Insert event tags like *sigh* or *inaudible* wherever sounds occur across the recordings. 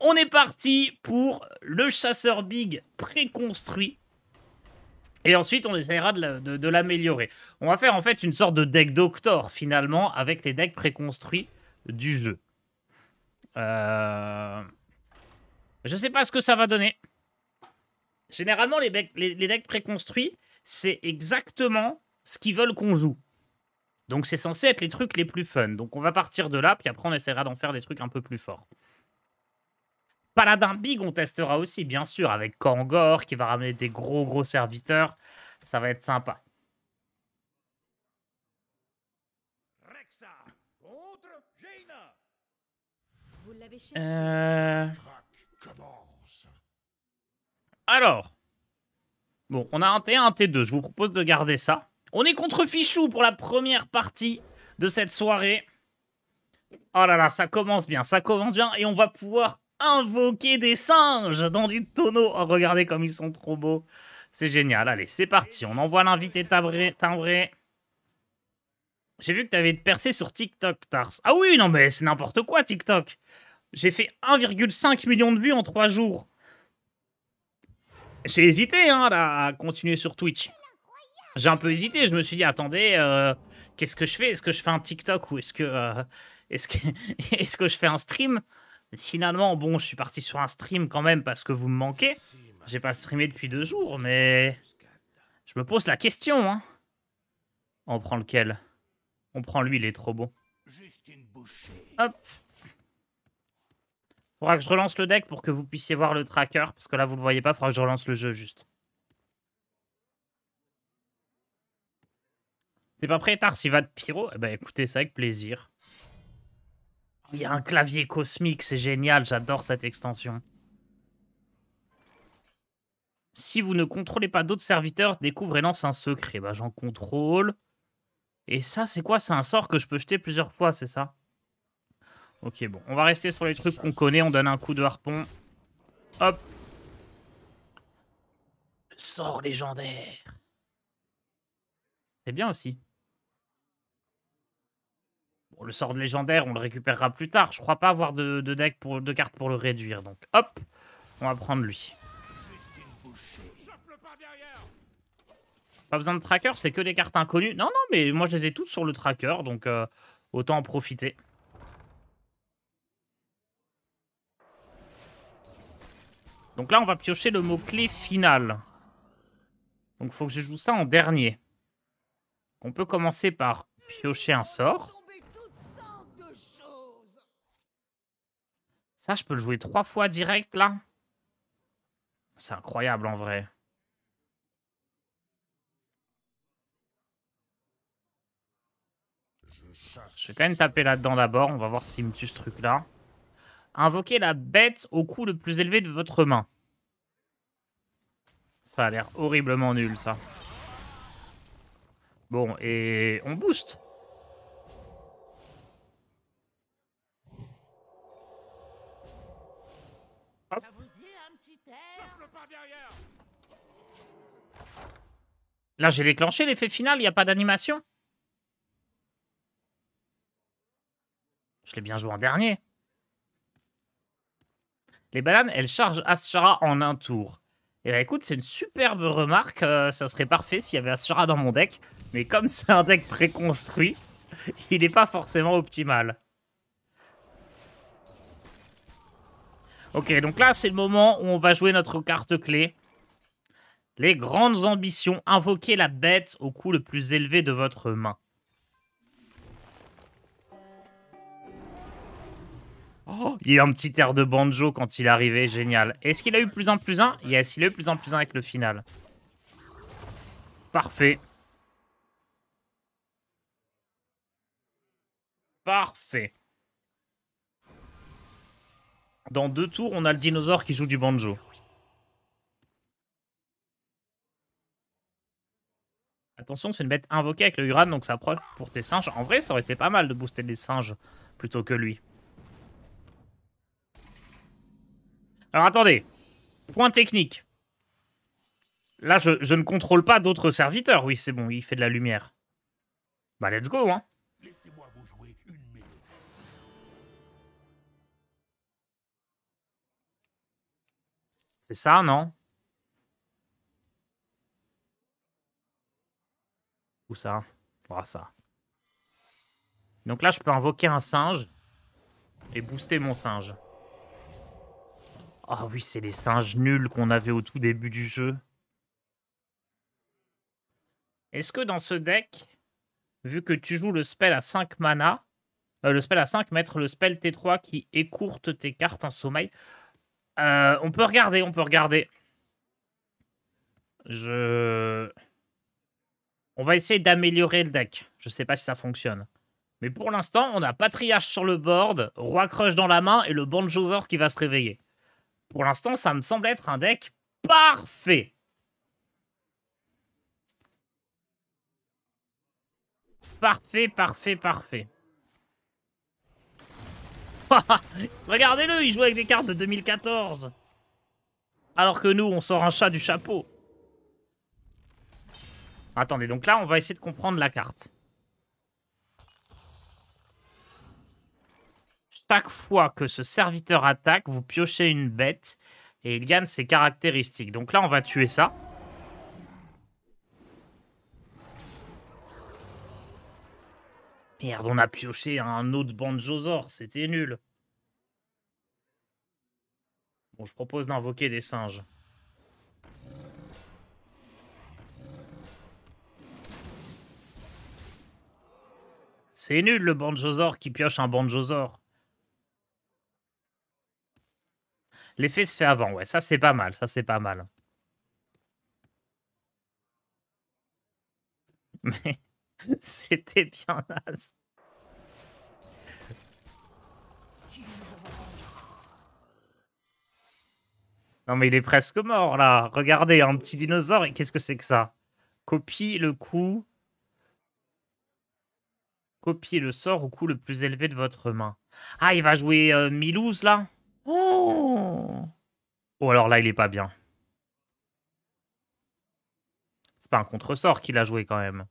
on est parti pour le chasseur big préconstruit. Et ensuite, on essaiera de l'améliorer. on va faire en fait une sorte de deck doctor finalement avec les decks préconstruits du jeu. Je euh, Je sais pas ce que ça va donner. Généralement, les, les decks préconstruits, c'est exactement ce qu'ils veulent qu'on joue. Donc c'est censé être les trucs les plus fun. Donc on va partir de là, puis après on essaiera d'en faire des trucs un peu plus forts. Paladin Big, on testera aussi, bien sûr, avec Kangor qui va ramener des gros gros serviteurs. Ça va être sympa. Euh, alors, bon, on a un T1, un T2. Je vous propose de garder ça. On est contre Fichou pour la première partie de cette soirée. Oh là là, ça commence bien, ça commence bien. Et on va pouvoir invoquer des singes dans du tonneau. Oh, regardez comme ils sont trop beaux. C'est génial. Allez, c'est parti. On envoie l'invité timbré. J'ai vu que t'avais percé sur TikTok, Tars. Ah oui, non mais c'est n'importe quoi, TikTok. J'ai fait 1,5 million de vues en 3 jours. J'ai hésité hein, à continuer sur Twitch. J'ai un peu hésité, je me suis dit, attendez, euh, qu'est-ce que je fais Est-ce que je fais un TikTok ou est-ce que, euh, est que, *laughs* est que je fais un stream Finalement, bon, je suis parti sur un stream quand même parce que vous me manquez. J'ai pas streamé depuis deux jours, mais... Je me pose la question, hein. On prend lequel On prend lui, il est trop beau. Hop. Faudra que je relance le deck pour que vous puissiez voir le tracker, parce que là, vous le voyez pas, faudra que je relance le jeu, juste. T'es pas prêt, Tars, il va de pyro Eh ben, écoutez, ça avec plaisir. Il y a un clavier cosmique, c'est génial, j'adore cette extension. Si vous ne contrôlez pas d'autres serviteurs, découvrez et lance un secret. Bah, j'en contrôle. Et ça, c'est quoi C'est un sort que je peux jeter plusieurs fois, c'est ça Ok, bon. On va rester sur les trucs qu'on connaît. On donne un coup de harpon. Hop. sort légendaire. C'est bien aussi le sort de légendaire, on le récupérera plus tard. Je crois pas avoir de, deck pour de cartes pour le réduire. Donc hop, on va prendre lui. Pas besoin de tracker, c'est que des cartes inconnues. Non, non, mais moi je les ai toutes sur le tracker, donc euh, autant en profiter. Donc là, on va piocher le mot-clé final. Donc faut que je joue ça en dernier. On peut commencer par piocher un sort. Ça, je peux le jouer trois fois direct, là C'est incroyable, en vrai. Je vais quand même taper là-dedans d'abord. On va voir s'il me tue ce truc-là. invoquer la bête au coût le plus élevé de votre main. Ça a l'air horriblement nul, ça. Bon, et on booste. Là, j'ai déclenché l'effet final, il n'y a pas d'animation. Je l'ai bien joué en dernier. Les bananes, elles chargent Ashara en un tour. Et eh bah ben, écoute, c'est une superbe remarque. Euh, ça serait parfait s'il y avait Ashara dans mon deck. Mais comme *laughs* c'est un deck préconstruit, *laughs* il n'est pas forcément optimal. Ok, donc là, c'est le moment où on va jouer notre carte clé. Les grandes ambitions, invoquez la bête au coût le plus élevé de votre main. Oh, il y a un petit air de banjo quand il est arrivé, génial. Est-ce qu'il a eu plus en plus un Yes, il a eu plus en plus un avec le final. Parfait. Parfait. Dans deux tours, on a le dinosaure qui joue du banjo. attention, c'est une bête invoquée avec le Uran, donc ça proche pour tes singes. En vrai, ça aurait été pas mal de booster les singes plutôt que lui. Alors attendez, point technique. Là, je, je ne contrôle pas d'autres serviteurs. Oui, c'est bon, il fait de la lumière. Bah, let's go, hein. C'est ça, non ça voilà ah, ça. Donc là, je peux invoquer un singe et booster mon singe. Ah oh, oui, c'est les singes nuls qu'on avait au tout début du jeu. Est-ce que dans ce deck, vu que tu joues le spell à 5 mana, euh, le spell à 5, mettre le spell T3 qui écourte tes cartes en sommeil, euh, on peut regarder, on peut regarder. Je... On va essayer d'améliorer le deck. Je sais pas si ça fonctionne. Mais pour l'instant, on a Patriarche sur le board, Roi Crush dans la main et le Banjozor qui va se réveiller. Pour l'instant, ça me semble être un deck parfait. Parfait, parfait, parfait. *laughs* Regardez-le, il joue avec des cartes de 2014. Alors que nous, on sort un chat du chapeau. Attendez, donc là, on va essayer de comprendre la carte. Chaque fois que ce serviteur attaque, vous piochez une bête et il gagne ses caractéristiques. Donc là, on va tuer ça. Merde, on a pioché un autre Banjozor, c'était nul. Bon, je propose d'invoquer des singes. C'est nul le Banjosaur qui pioche un Banjosaur. L'effet se fait avant, ouais, ça c'est pas mal, ça c'est pas mal. *laughs* Mais c'était bien naze. Non mais il est presque mort là. Regardez, un petit dinosaure et qu'est-ce que c'est que ça Copie le coup Copiez le sort au coût le plus élevé de votre main. Ah, il va jouer euh, Milouz, là oh, oh, alors là, il est pas bien. C'est pas un contresort qu'il a joué, quand même.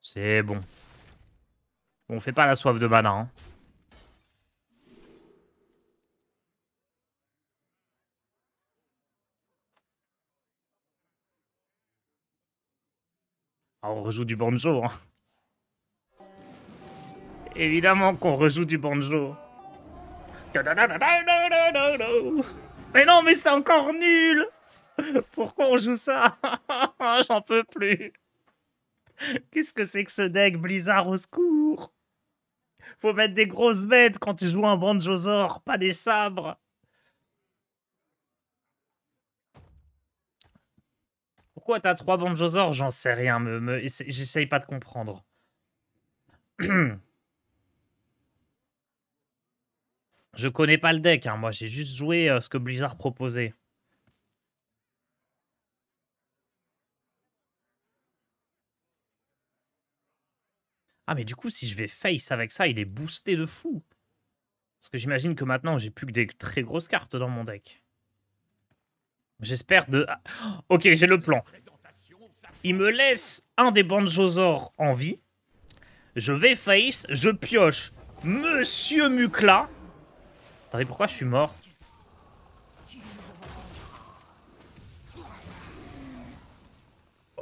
C'est bon. On fait pas la soif de mana, hein. Ah, on rejoue du banjo. Hein. Évidemment qu'on rejoue du banjo. Mais non, mais c'est encore nul Pourquoi on joue ça *laughs* J'en peux plus. Qu'est-ce que c'est que ce deck Blizzard au secours Faut mettre des grosses bêtes quand tu joues un or pas des sabres. pourquoi t'as trois or J'en sais rien, me, j'essaye pas de comprendre. *clears throat* Je connais pas le deck, hein, moi j'ai juste joué euh, ce que Blizzard proposait. Ah mais du coup si je vais face avec ça, il est boosté de fou. Parce que j'imagine que maintenant j'ai plus que des très grosses cartes dans mon deck. J'espère de... Ok, j'ai le plan. Il me laisse un des or en vie. Je vais face, je pioche Monsieur Mukla. Attendez, pourquoi je suis mort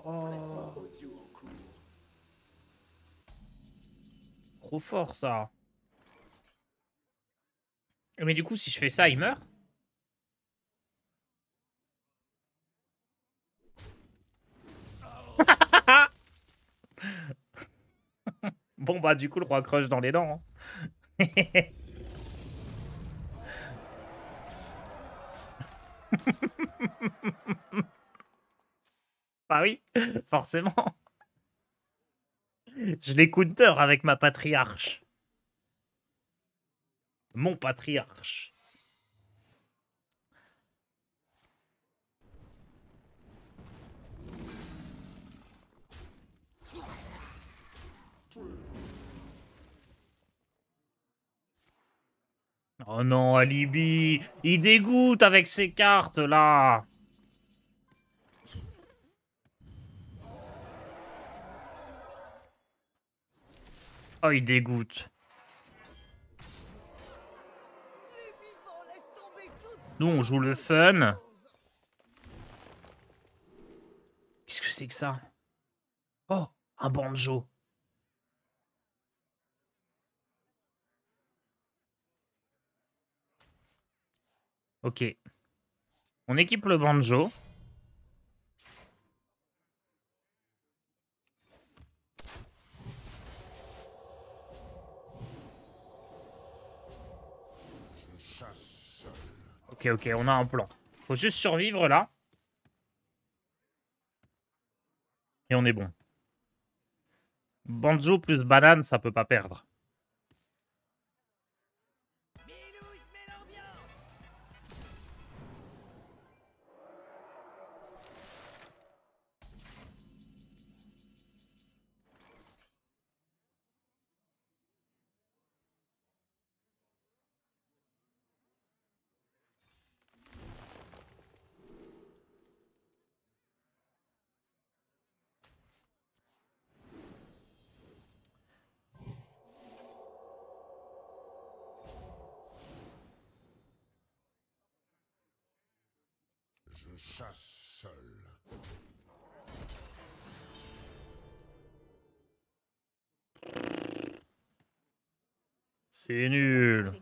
oh. Trop fort ça. Mais du coup, si je fais ça, il meurt Bon, bah, du coup, le roi crush dans les dents. Hein. *laughs* bah oui, forcément. Je l'écoute counter avec ma patriarche. Mon patriarche. Oh non, Alibi Il dégoûte avec ses cartes, là Oh, il dégoûte. Nous, on joue le fun. Qu'est-ce que c'est que ça Oh, un banjo. Ok. On équipe le banjo. Ok, ok, on a un plan. Faut juste survivre là. Et on est bon. Banjo plus banane, ça peut pas perdre. C'est nul.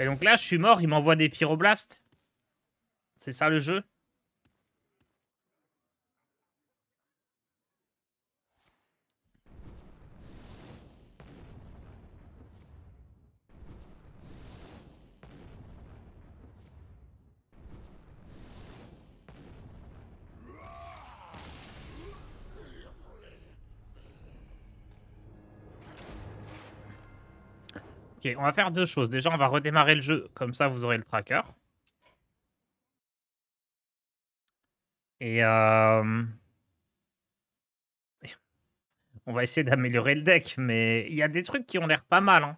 Et donc là, je suis mort, il m'envoie des pyroblasts. C'est ça le jeu on va faire deux choses. Déjà, on va redémarrer le jeu, comme ça vous aurez le tracker. Et euh, on va essayer d'améliorer le deck, mais il y a des trucs qui ont l'air pas mal. Hein.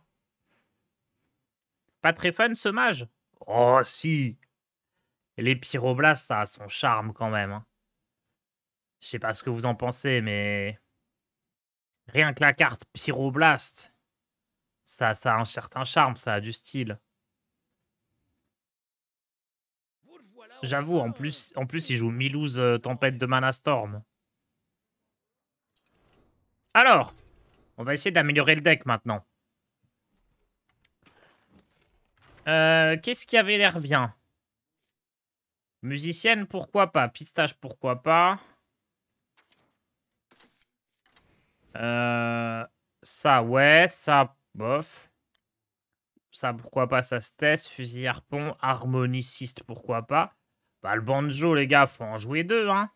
Pas très fun ce mage. Oh si Les pyroblasts, ça a son charme quand même. Hein. Je sais pas ce que vous en pensez, mais... Rien que la carte pyroblast ça, a un certain charme, ça a du style. J'avoue, en plus, en plus, il joue Milouz euh, Tempête de Mana Storm. Alors, on va essayer d'améliorer le deck maintenant. Euh, qu'est-ce qui avait l'air bien Musicienne, pourquoi pas Pistache, pourquoi pas euh, Ça, ouais. Ça, bof. Ça, pourquoi pas, ça se teste. Fusil harpon, harmoniciste, pourquoi pas. Bah, le banjo, les gars, faut en jouer deux, hein.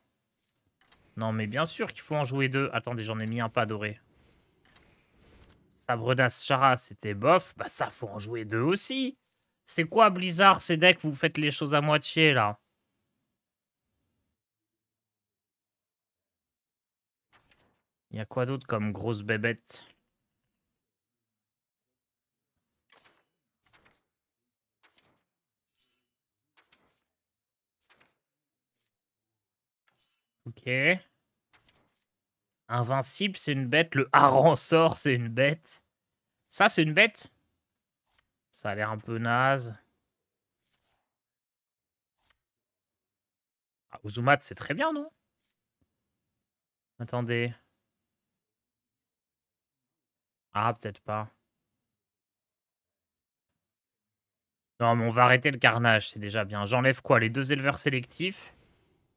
Non, mais bien sûr qu'il faut en jouer deux. Attendez, j'en ai mis un pas doré. Sabrenas Chara, c'était bof. Bah, ça, faut en jouer deux aussi. C'est quoi, Blizzard, ces decks vous faites les choses à moitié, là Il y a quoi d'autre comme grosse bébête Ok. Invincible, c'est une bête. Le sort, c'est une bête. Ça, c'est une bête Ça a l'air un peu naze. Ah, c'est très bien, non Attendez. Ah, peut-être pas. Non, mais on va arrêter le carnage, c'est déjà bien. J'enlève quoi Les deux éleveurs sélectifs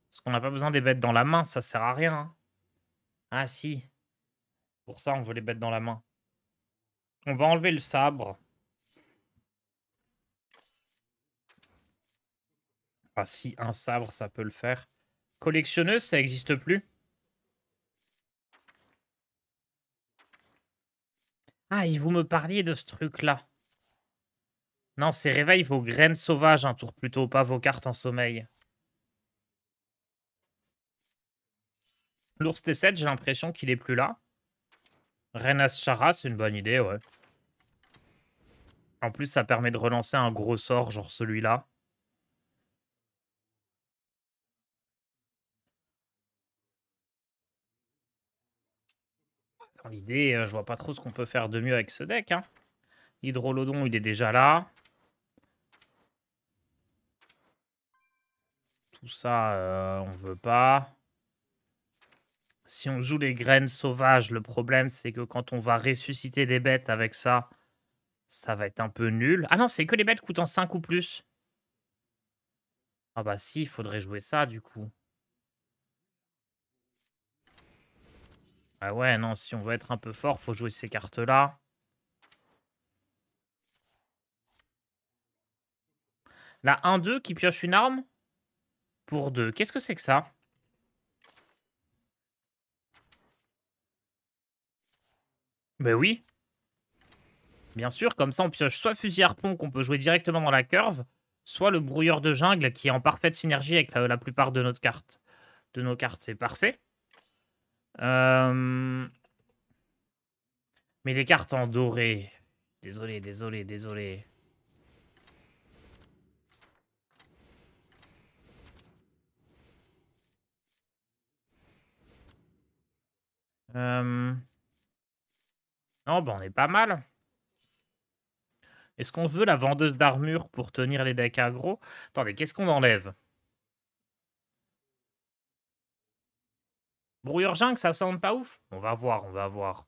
parce qu'on n'a pas besoin des bêtes dans la main, ça sert à rien. Hein. Ah si. Pour ça, on veut les bêtes dans la main. On va enlever le sabre. Ah si, un sabre, ça peut le faire. Collectionneuse, ça n'existe plus. Ah, et vous me parliez de ce truc-là. Non, c'est réveil vos graines sauvages un hein, tour plutôt, pas vos cartes en sommeil. L'ours T7, j'ai l'impression qu'il est plus là. Renas Chara, c'est une bonne idée, ouais. En plus, ça permet de relancer un gros sort, genre celui-là. Dans l'idée, euh, je vois pas trop ce qu'on peut faire de mieux avec ce deck. Hein. Hydrolodon, il est déjà là. Tout ça, on euh, on veut pas si on joue les graines sauvages, le problème c'est que quand on va ressusciter des bêtes avec ça, ça va être un peu nul. Ah non, c'est que les bêtes en 5 ou plus. Ah bah si, il faudrait jouer ça du coup. Ah ouais, non, si on veut être un peu fort, faut jouer ces cartes-là. Là, 1-2 qui pioche une arme pour 2. Qu'est-ce que c'est que ça Ben oui. Bien sûr, comme ça on pioche soit fusil harpon qu'on peut jouer directement dans la curve, soit le brouilleur de jungle qui est en parfaite synergie avec la, plupart de notre cartes. De nos cartes, c'est parfait. Euh, mais les cartes en doré. Désolé, désolé, désolé. Euh... Non, ah, bah on est pas mal. Est-ce qu'on veut la vendeuse d'armure pour tenir les decks aggro Attendez, qu'est-ce qu'on enlève Brouilleur Jungle, ça semble pas ouf On va voir, on va voir.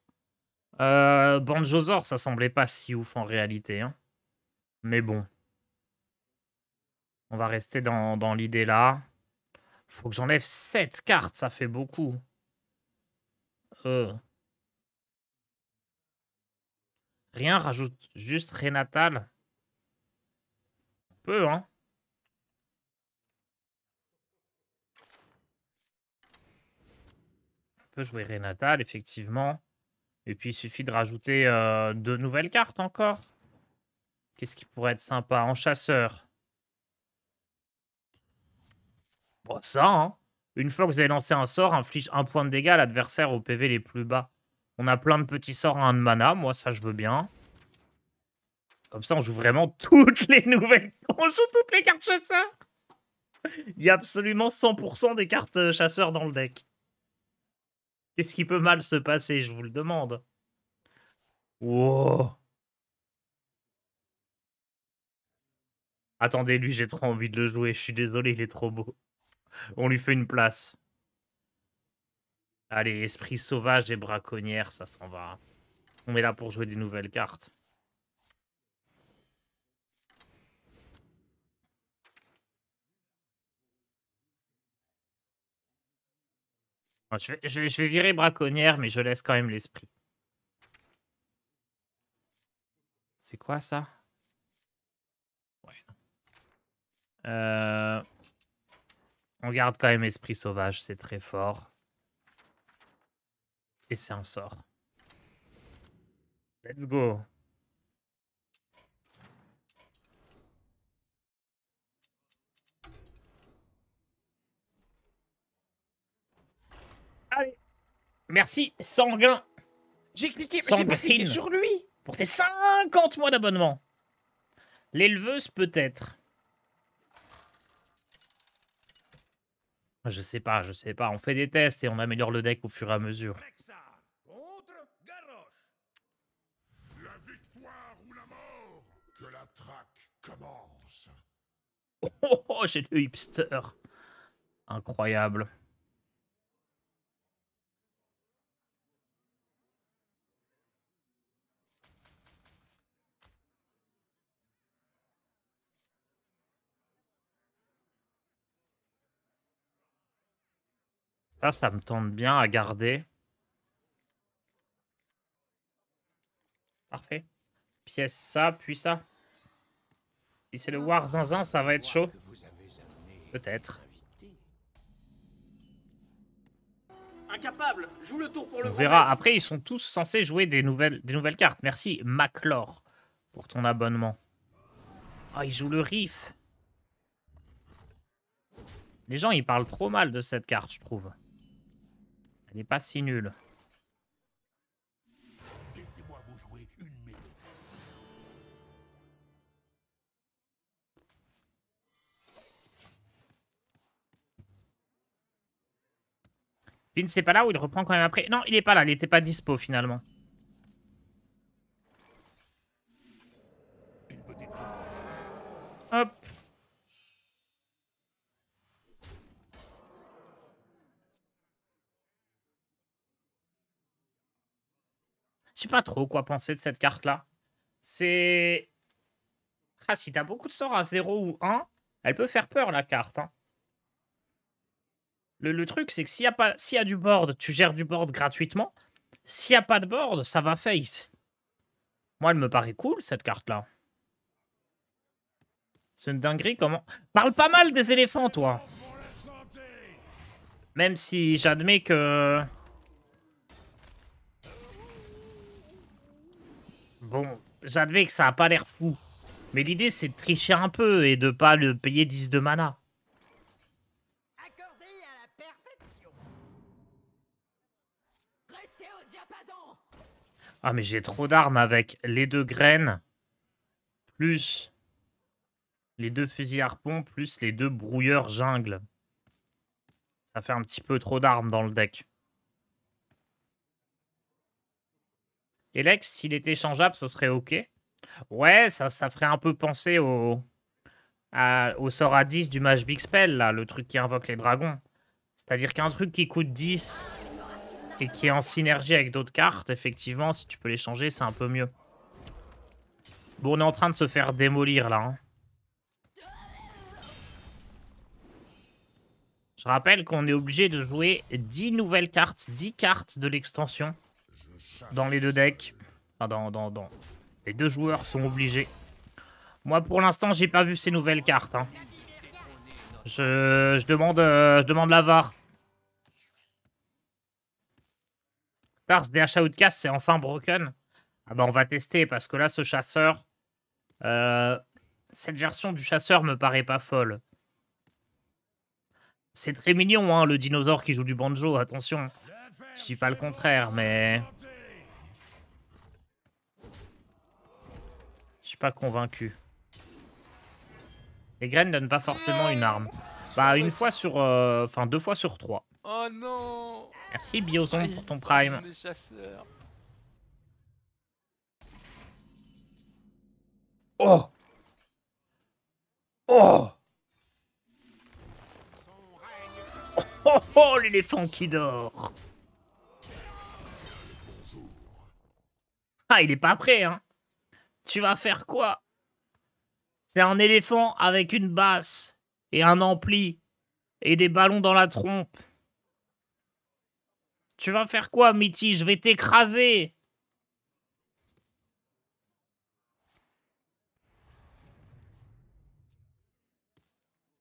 Euh, Banjozor, ça semblait pas si ouf en réalité. Hein. Mais bon. On va rester dans, dans l'idée là. Faut que j'enlève 7 cartes, ça fait beaucoup. Euh. rien, rajoute juste Renatal. Peu, hein. On peut jouer Renatal, effectivement. Et puis, il suffit de rajouter euh, deux nouvelles cartes encore. Qu'est-ce qui pourrait être sympa En chasseur. Bon, ça, hein. Une fois que vous avez lancé un sort, inflige un point de dégâts à l'adversaire au PV les plus bas. On a plein de petits sorts à un de mana. Moi, ça, je veux bien. Comme ça, on joue vraiment *laughs* toutes les nouvelles. On joue toutes les cartes chasseurs. Il y a absolument 100% des cartes euh, chasseurs dans le deck. Qu'est-ce qui peut mal se passer Je vous le demande. Wow. Attendez, lui, j'ai trop envie de le jouer. Je suis désolé, il est trop beau. On lui fait une place. Allez, esprit sauvage et braconnière, ça s'en va. On est là pour jouer des nouvelles cartes. je, vais, virer braconnière, mais je laisse quand même l'esprit. C'est quoi ça Ouais. Euh, on garde quand même esprit sauvage, c'est très fort. Et c'est un sort. Let's go. Allez. Merci, Sanguin. J'ai cliqué, cliqué, sur lui. Pour tes 50 mois d'abonnement. L'éleveuse peut-être. Je sais pas, je sais pas. On fait des tests et on améliore le deck au fur et à mesure. Oh, oh, j'ai le hipsters. Incroyable. Ça, ça me tente bien à garder. Parfait. Pièce ça, puis ça. Si c'est le War Zinzin, ça va être chaud. Peut-être. Incapable, joue le tour pour le On verra. Après, ils sont tous censés jouer des nouvelles, des nouvelles cartes. Merci, Maclore, pour ton abonnement. Ah, oh, ils jouent le Riff. Les gens, ils parlent trop mal de cette carte, je trouve. Elle n'est pas si nulle. c'est pas là ou il reprend quand même après Non, il est pas là, il était pas dispo finalement. Hop. Je sais pas trop quoi penser de cette carte là. C'est. Ah, si t'as beaucoup de sorts à 0 ou 1, elle peut faire peur la carte. Hein. Le, truc, c'est que s'il y, a y a du board, tu gères du board gratuitement. S'il n'y a pas de board, ça va face. Moi, elle me paraît cool, cette carte-là. C'est une dinguerie, comment... Parle pas mal des éléphants, toi Même si j'admets que... Bon, j'admets que ça a pas l'air fou. Mais l'idée, c'est de tricher un peu et de pas le payer 10 de mana. Ah, mais j'ai trop d'armes avec les deux graines, plus les deux fusils harpons, plus les deux brouilleurs jungle. Ça fait un petit peu trop d'armes dans le deck. Et s'il était changeable, ce serait OK. Ouais, ça, ça ferait un peu penser au, au sort à 10 du match Big Spell, là, le truc qui invoque les dragons. C'est-à-dire qu'un truc qui coûte 10 et qui est en synergie avec d'autres cartes, effectivement, si tu peux les changer, c'est un peu mieux. Bon, on est en train de se faire démolir, là. Hein. Je rappelle qu'on est obligé de jouer 10 nouvelles cartes, 10 cartes de l'extension dans les deux decks. Enfin, dans, Les deux joueurs sont obligés. Moi, pour l'instant, j'ai pas vu ces nouvelles cartes. Hein. Je, demande, euh, je demande la VAR. Tars, Outcast, c'est enfin broken. Ah bah on va tester parce que là, ce chasseur. Euh, cette version du chasseur me paraît pas folle. C'est très mignon, hein, le dinosaure qui joue du banjo, attention. Je dis pas le contraire, mais. Je suis pas convaincu. Les graines donnent pas forcément une arme. Bah, une fois sur. Euh, enfin, deux fois sur trois. Oh non Merci Biozon pour ton prime. Oh Oh Oh, oh, oh l'éléphant qui dort Ah, il est pas prêt, hein Tu vas faire quoi C'est un éléphant avec une basse et un ampli et des ballons dans la trompe. Tu vas faire quoi, Mitty Je vais t'écraser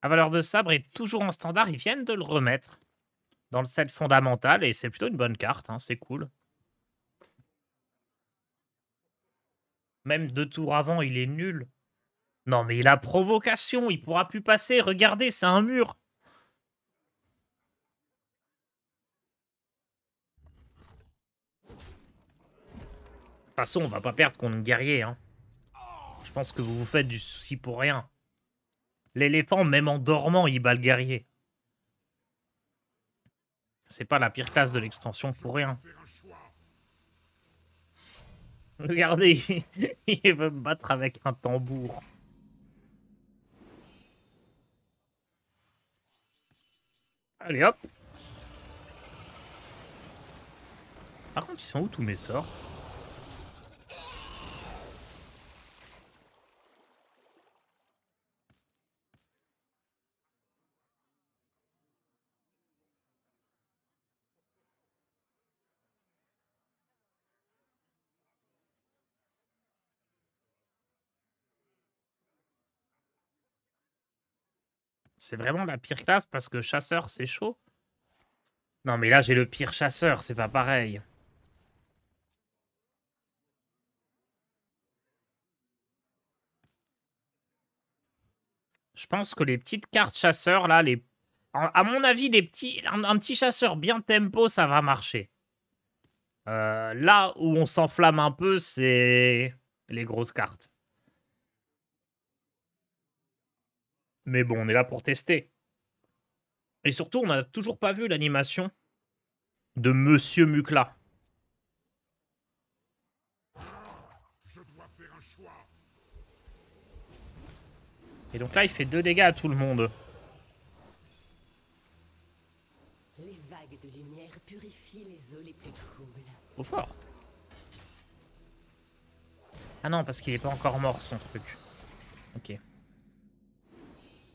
La valeur de sabre est toujours en standard. Ils viennent de le remettre dans le set fondamental et c'est plutôt une bonne carte. Hein, c'est cool. Même deux tours avant, il est nul. Non, mais il a provocation, il pourra plus passer. Regardez, c'est un mur. façon, on va pas perdre contre guerrier. Hein. Je pense que vous vous faites du souci pour rien. L'éléphant, même en dormant, il bat le guerrier. C'est pas la pire classe de l'extension pour rien. Regardez, *laughs* il veut me battre avec un tambour. Allez hop Par contre, ils sont où tous mes sorts C'est vraiment la pire classe parce que chasseur, c'est chaud. Non, mais là, j'ai le pire chasseur, c'est pas pareil. Je pense que les petites cartes chasseurs, là, les... à mon avis, les petits... un, petit chasseur bien tempo, ça va marcher. Euh, là où on s'enflamme un peu, c'est les grosses cartes. Mais bon, on est là pour tester. Et surtout, on n'a toujours pas vu l'animation de Monsieur Mukla. Et donc là, il fait deux dégâts à tout le monde. Les lumière les les fort. Ah non, parce qu'il n'est pas encore mort, son truc. Ok.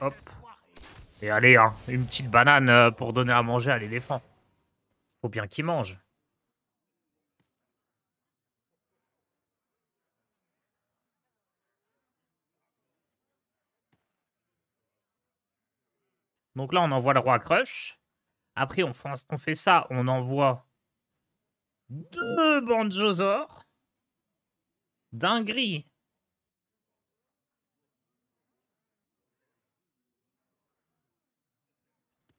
Hop. Et allez, hein, une petite banane euh, pour donner à manger à l'éléphant. Faut bien qu'il mange. Donc là, on envoie le roi crush. Après, on fait, ça, on envoie deux D'un gris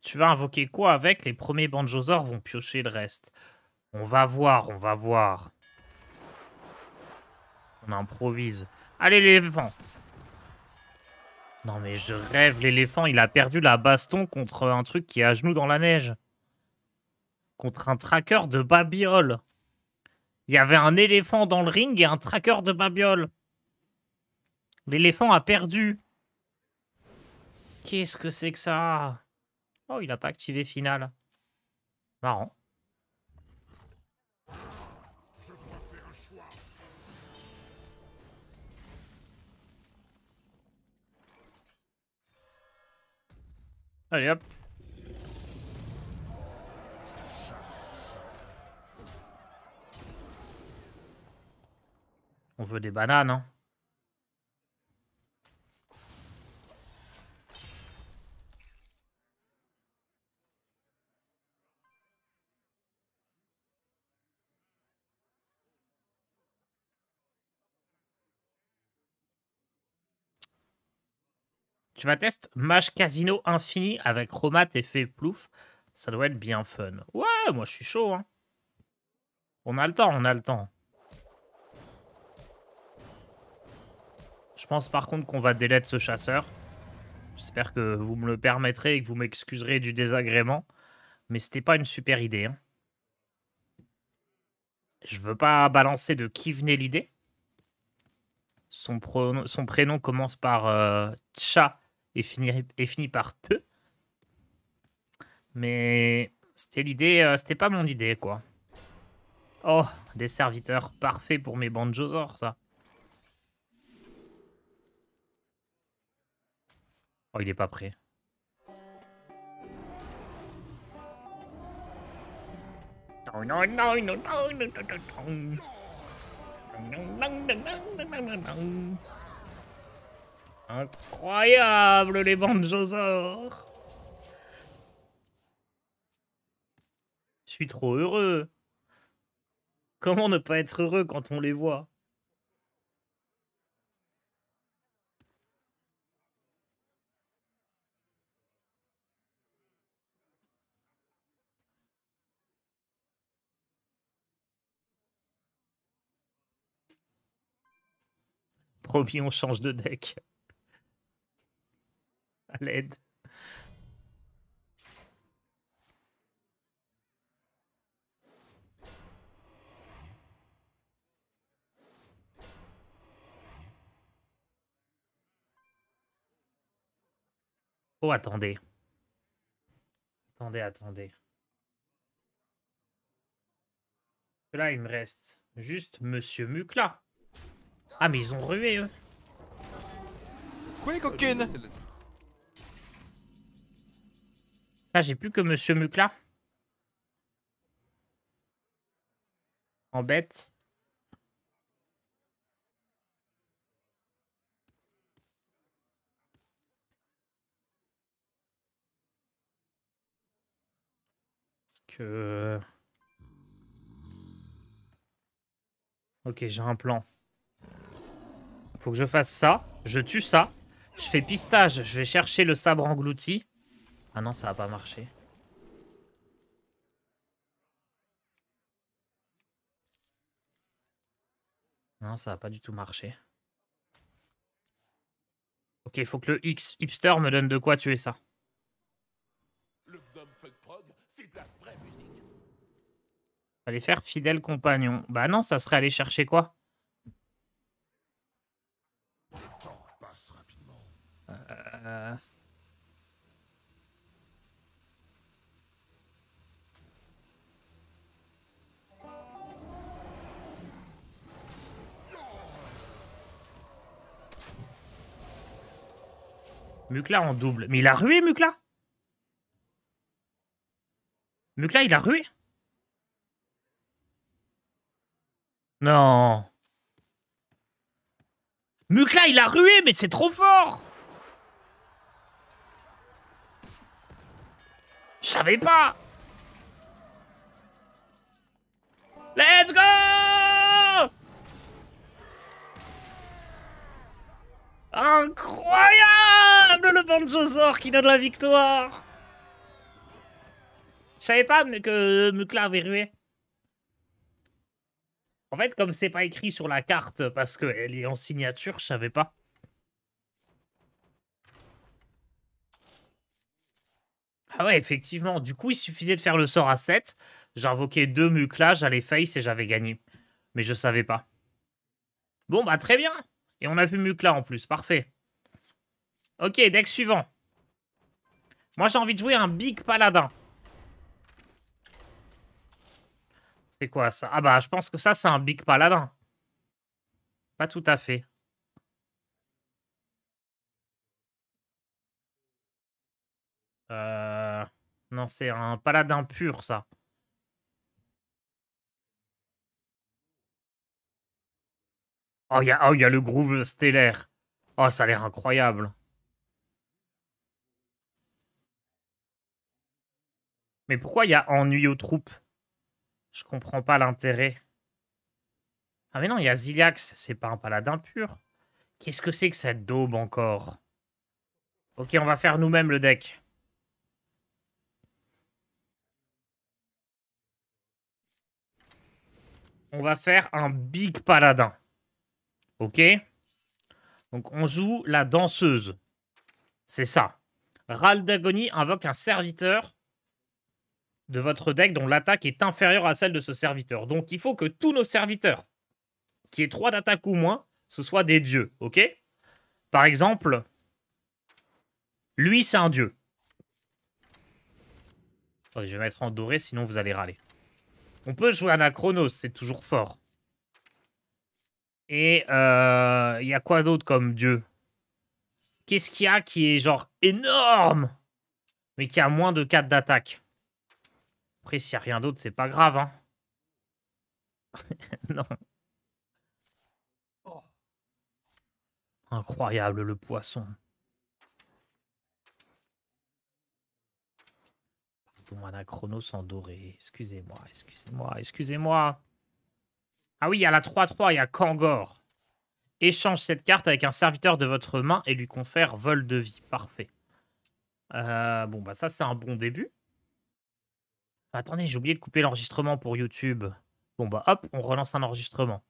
Tu vas invoquer quoi avec Les premiers banjosaures vont piocher le reste. On va voir, on va voir. On improvise. Allez, l'éléphant Non mais je rêve, l'éléphant, il a perdu la baston contre un truc qui est à genoux dans la neige. Contre un tracker de babiole. Il y avait un éléphant dans le ring et un tracker de babiole. L'éléphant a perdu. Qu'est-ce que c'est que ça Oh, il n'a pas activé final. Marrant. Allez hop. On veut des bananes, hein. Tu vas tester Mage Casino Infini avec Romat et fait Plouf. Ça doit être bien fun. Ouais, moi je suis chaud. Hein. On a le temps, on a le temps. Je pense par contre qu'on va délai ce chasseur. J'espère que vous me le permettrez et que vous m'excuserez du désagrément. Mais c'était pas une super idée. Hein. Je veux pas balancer de qui venait l'idée. Son, prénom commence par euh, Tcha et finit, et finit par te. Mais c'était l'idée, euh, c'était pas mon idée, quoi. Oh, des serviteurs parfaits pour mes or ça. Oh, il est pas prêt. Incroyable les banjosaures Je suis trop heureux. Comment ne pas être heureux quand on les voit Promis, on change de deck. À l'aide. Oh, attendez. Attendez, attendez. Là, il me reste juste Monsieur mucla Ah, mais ils ont rué, eux. Ah, j'ai plus que Monsieur Mucla. En bête. ce que... Ok, j'ai un plan. Faut que je fasse ça. Je tue ça. Je fais pistage. Je vais chercher le sabre englouti. Ah non, ça a pas marché. Non, ça a pas du tout marché. Ok, il faut que le X hipster me donne de quoi tuer ça. Allez faire fidèle compagnon. Bah non, ça serait aller chercher quoi Mukla en double. Mais il a rué, Mukla Mukla, il a rué Non. Mukla, il a rué, mais c'est trop fort Je savais pas Let's go Incroyable Le Banjo sort qui donne la victoire Je savais pas que euh, Mukla avait rué. En fait, comme c'est pas écrit sur la carte parce qu'elle est en signature, je savais pas. Ah ouais, effectivement. Du coup, il suffisait de faire le sort à 7. J'invoquais deux Mukla, j'allais face et j'avais gagné. Mais je savais pas. Bon, bah très bien et on a vu Mukla, là en plus, parfait. Ok, deck suivant. Moi j'ai envie de jouer un Big Paladin. C'est quoi ça Ah bah je pense que ça c'est un Big Paladin. Pas tout à fait. Euh... Non, c'est un paladin pur, ça. Oh, oh, il y, a le groove stellaire. Oh, ça a l'air incroyable. Mais pourquoi il y a ennui aux troupes Je comprends pas l'intérêt. Ah mais non, il y a Ziliax c'est pas un paladin pur. Qu'est-ce que c'est que cette daube encore Ok, on va faire nous-mêmes le deck. On va faire un big paladin. Ok Donc on joue la danseuse. C'est ça. Râle d'agonie invoque un serviteur de votre deck dont l'attaque est inférieure à celle de ce serviteur. Donc il faut que tous nos serviteurs, qui aient 3 d'attaque ou moins, ce soient des dieux, ok Par exemple, lui c'est un dieu. je vais mettre en doré, sinon vous allez râler. On peut jouer Anachronos, c'est toujours fort. Et il euh, y a quoi d'autre comme dieu Qu'est-ce qu'il y a qui est genre énorme, mais qui a moins de 4 d'attaque Après, s'il n'y a rien d'autre, c'est pas grave. Hein *laughs* non. Oh. Incroyable le poisson. Pardon, Anachronos en doré. Excusez-moi, excusez-moi, excusez-moi. Ah oui, il y a la 3-3, il y a Kangor. Échange cette carte avec un serviteur de votre main et lui confère vol de vie. Parfait. Euh, bon, bah ça, c'est un bon début. Attendez, j'ai oublié de couper l'enregistrement pour YouTube. Bon, bah hop, on relance un enregistrement.